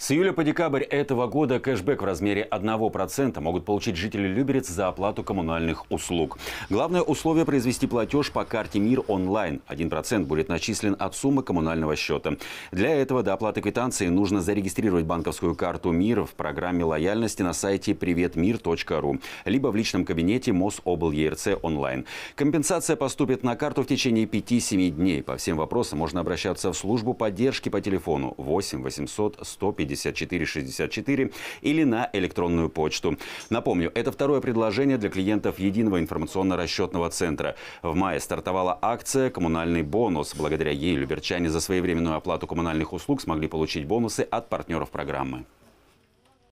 С июля по декабрь этого года кэшбэк в размере 1% могут получить жители Люберец за оплату коммунальных услуг. Главное условие – произвести платеж по карте МИР онлайн. 1% будет начислен от суммы коммунального счета. Для этого до оплаты квитанции нужно зарегистрировать банковскую карту МИР в программе лояльности на сайте приветмир.ру, либо в личном кабинете Мособл ЕРЦ онлайн. Компенсация поступит на карту в течение 5-7 дней. По всем вопросам можно обращаться в службу поддержки по телефону 8 800 150 5464 или на электронную почту. Напомню, это второе предложение для клиентов Единого информационно-расчетного центра. В мае стартовала акция «Коммунальный бонус». Благодаря ей люберчане за своевременную оплату коммунальных услуг смогли получить бонусы от партнеров программы.